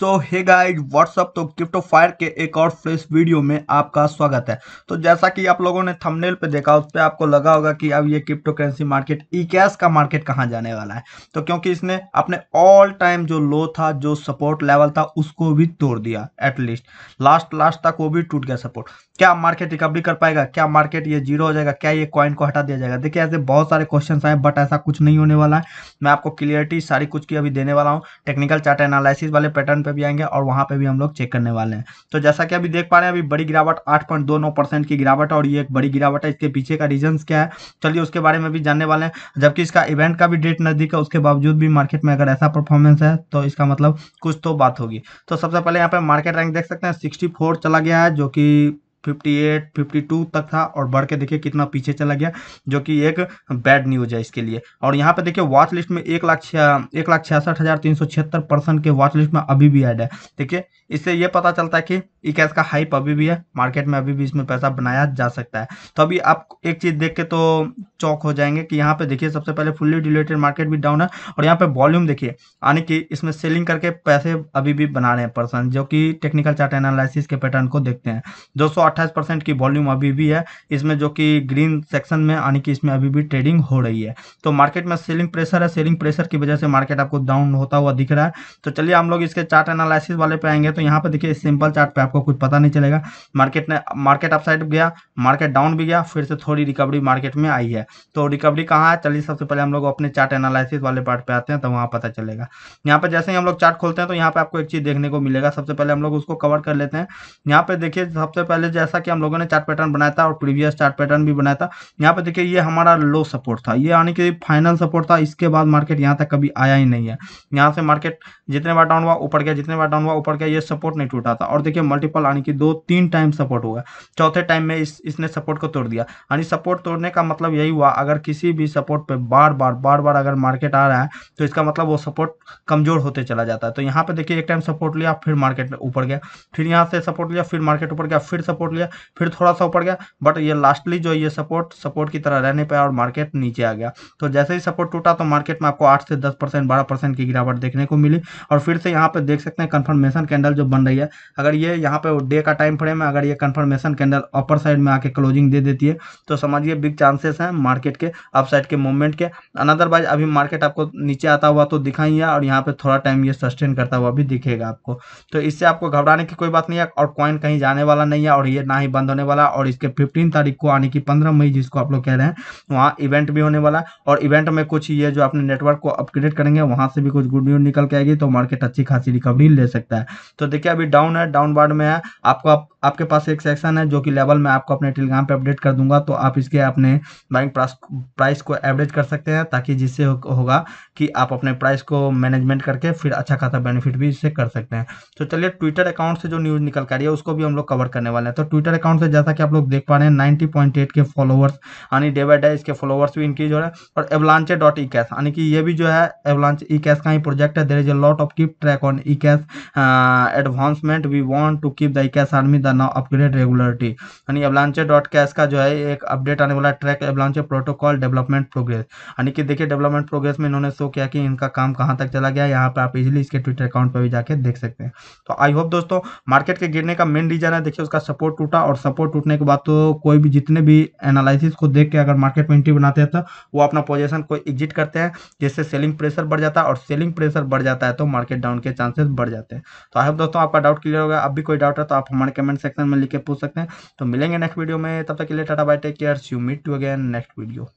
सो hey guys what's up तो gift of fire के एक और फ्रेश वीडियो में आपका स्वागत है तो जैसा कि आप लोगों ने थंबनेल पे देखा उस पर आपको लगा होगा कि अब ये crypto currency market e cash का मार्केट कहाँ जाने वाला है तो क्योंकि इसने अपने ऑल टाइम जो लो था जो सपोर्ट लेवल था उसको भी तोड़ दिया एटलीस्ट लास्ट लास्ट तक वो भी टूट गया सपोर्ट क्या मार्केट रिकवरी कर पाएगा क्या मार्केट ये जीरो हो जाएगा क्या ये कॉइन को हटा दिया जाएगा देखिए ऐसे बहुत सारे क्वेश्चन आए बट ऐसा कुछ नहीं होने वाला है मैं आपको क्लियरिटी सारी कुछ की अभी देने वाला हूँ टेक्निकल चार्ट एनालिसिस वाले पैटर्न पे भी आएंगे और वहाँ पे भी हम लोग चेक करने वाले हैं तो जैसा कि अभी देख पा रहे हैं अभी बड़ी गिरावट आठ की गिरावट और ये एक बड़ी गिरावट है इसके पीछे का रीजन क्या है चलिए उसके बारे में भी जानने वाले हैं जबकि इसका इवेंट का भी डेट नजदीक है उसके बावजूद भी मार्केट में अगर ऐसा परफॉर्मेंस है तो इसका मतलब कुछ तो बात होगी तो सबसे पहले यहाँ पे मार्केट रैंक देख सकते हैं सिक्सटी चला गया है जो कि 58, 52 तक था और बढ़ के देखिए कितना पीछे चला गया जो कि एक बैड न्यूज है इसके लिए और यहाँ पे देखिए वॉच लिस्ट में एक लाख एक लाख छियासठ हजार तीन सौ छिहत्तर परसेंट के वॉच लिस्ट में अभी भी ऐड है देखिए इससे ये पता चलता है कि ई कैश का हाइप अभी भी है मार्केट में अभी भी इसमें पैसा बनाया जा सकता है तो अभी आप एक चीज़ देख के तो चौक हो जाएंगे कि यहाँ पे देखिए सबसे पहले फुल्ली डिलेटेड मार्केट भी डाउन है और यहाँ पे वॉल्यूम देखिए यानी कि इसमें सेलिंग करके पैसे अभी भी बना रहे हैं पर्सन जो कि टेक्निकल चार्ट एनालिसिस के पैटर्न को देखते हैं दो अट्ठाईस परसेंट की वॉल्यूम अभी भी है इसमें जो कि ग्रीन सेक्शन में यानी कि इसमें अभी भी ट्रेडिंग हो रही है तो मार्केट में सेलिंग प्रेशर है सेलिंग प्रेशर की वजह से मार्केट आपको डाउन होता हुआ दिख रहा है तो चलिए हम लोग इसके चार्ट एनालिसिस वाले पे आएंगे तो यहाँ पर देखिए सिंपल चार्ट पे आपको कुछ पता नहीं चलेगा मार्केट ने मार्केट अपसाइड गया मार्केट डाउन भी गया फिर से थोड़ी रिकवरी मार्केट में आई है तो रिकवरी कहाँ है चलिए सबसे पहले हम लोग अपने चार्ट एनालिसिस वाले पार्ट पे आते हैं तो वहाँ पता चलेगा यहाँ पर जैसे ही हम लोग चार्ट खोलते हैं तो यहाँ पर आपको एक चीज देखने को मिलेगा सबसे पहले हम लोग उसको कवर कर लेते हैं यहाँ पे देखिए सबसे पहले जैसा कि हम लोगों ने चार्ट पैटर्न बनाया था और प्रीवियस चार्ट पैटर्न भी बनाया था यहाँ पे देखिए ये हमारा लो सपोर्ट था ये यानी कि फाइनल सपोर्ट था इसके बाद मार्केट यहाँ तक कभी आया ही नहीं है यहाँ से मार्केट जितने बार डाउन हुआ ऊपर गया जितने बार डाउन हुआ ऊपर गया ये सपोर्ट नहीं टूटा था और देखिए मल्टीपल यानी कि दो तीन टाइम सपोर्ट हुआ चौथे टाइम में इस इसने सपोर्ट को तोड़ दिया यानी सपोर्ट तोड़ने का मतलब यही हुआ अगर किसी भी सपोर्ट पर बार बार बार बार अगर मार्केट आ रहा है तो इसका मतलब वो सपोर्ट कमजोर होते चला जाता है तो यहाँ पे देखिए एक टाइम सपोर्ट लिया फिर मार्केट ऊपर गया फिर यहाँ से सपोर्ट लिया फिर मार्केट ऊपर गया फिर सपोर्ट सपोर्ट लिया फिर थोड़ा सा ऊपर गया बट ये लास्टली जो ये सपोर्ट सपोर्ट की तरह रहने पर और मार्केट नीचे आ गया तो जैसे ही सपोर्ट टूटा तो मार्केट में आपको आठ से दस परसेंट बारह परसेंट की गिरावट देखने को मिली और फिर से यहाँ पे देख सकते हैं कन्फर्मेशन कैंडल जो बन रही है अगर ये यहाँ पे डे का टाइम फ्रेम है अगर ये कन्फर्मेशन कैंडल अपर साइड में आके क्लोजिंग दे देती है तो समझिए बिग चांसेस हैं मार्केट के अप साइड के मूवमेंट के अनदरवाइज अभी मार्केट आपको नीचे आता हुआ तो दिखाई है और यहाँ पर थोड़ा टाइम ये सस्टेन करता हुआ भी दिखेगा आपको तो इससे आपको घबराने की कोई बात नहीं है और कॉइन कहीं जाने वाला नहीं है और ये ये ना ही बंद होने वाला और इसके फिफ्टीन तारीख को यानी कि पंद्रह मई जिसको आप लोग कह रहे हैं वहाँ इवेंट भी होने वाला और इवेंट में कुछ ये जो अपने नेटवर्क को अपग्रेड करेंगे वहाँ से भी कुछ गुड न्यूज निकल के आएगी तो मार्केट अच्छी खासी रिकवरी ले सकता है तो देखिए अभी डाउन है डाउन में है आपको आपके पास एक सेक्शन है जो कि लेवल में आपको अपने टेलीग्राम पे अपडेट कर दूंगा तो आप इसके अपने बाइंग प्राइस को एवरेज कर सकते हैं ताकि जिससे हो, होगा कि आप अपने प्राइस को मैनेजमेंट करके फिर अच्छा खासा बेनिफिट भी इससे कर सकते हैं तो चलिए ट्विटर अकाउंट से जो न्यूज़ निकल कर रही है उसको भी हम लोग कवर करने वाले हैं तो ट्विटर अकाउंट से जैसा कि आप लोग देख पा रहे हैं नाइन्टी के फॉलोवर्स यानी डे बाई डे इसके फॉलोवर्स भी इंक्रीज हो रहे हैं और एवलांचे डॉट ई कैश यानी कि ये भी जो है एवलांच ई कैश का ही प्रोजेक्ट है there is a lot of keep track on e cash advancement we want to keep the e cash army now upgrade regularity यानी एवलांचे डॉट कैश का जो है एक अपडेट आने वाला track avalanche protocol development progress यानी कि देखिए डेवलपमेंट प्रोग्रेस में इन्होंने शो किया कि इनका काम कहाँ तक चला गया यहाँ पर आप इजिली इसके ट्विटर अकाउंट पर भी जाकर देख सकते हैं तो आई होप दोस्तों मार्केट के गिरने का मेन रीजन है देखिए उसका सपोर्ट टूटा और सपोर्ट टूटने के बाद तो कोई भी जितने भी एनालिसिस को देख के अगर मार्केट में एंट्री बनाते हैं तो वो अपना पोजिशन को एग्जिट करते हैं जिससे सेलिंग प्रेशर बढ़ जाता है और सेलिंग प्रेशर बढ़ जाता है तो मार्केट डाउन के चांसेस बढ़ जाते हैं तो आई होप दोस्तों आपका डाउट क्लियर होगा अब भी कोई डाउट है तो आप हमारे कमेंट सेक्शन में लिख के पूछ सकते हैं तो मिलेंगे नेक्स्ट वीडियो में तब तक के लिए tata bye take care you meet to again next video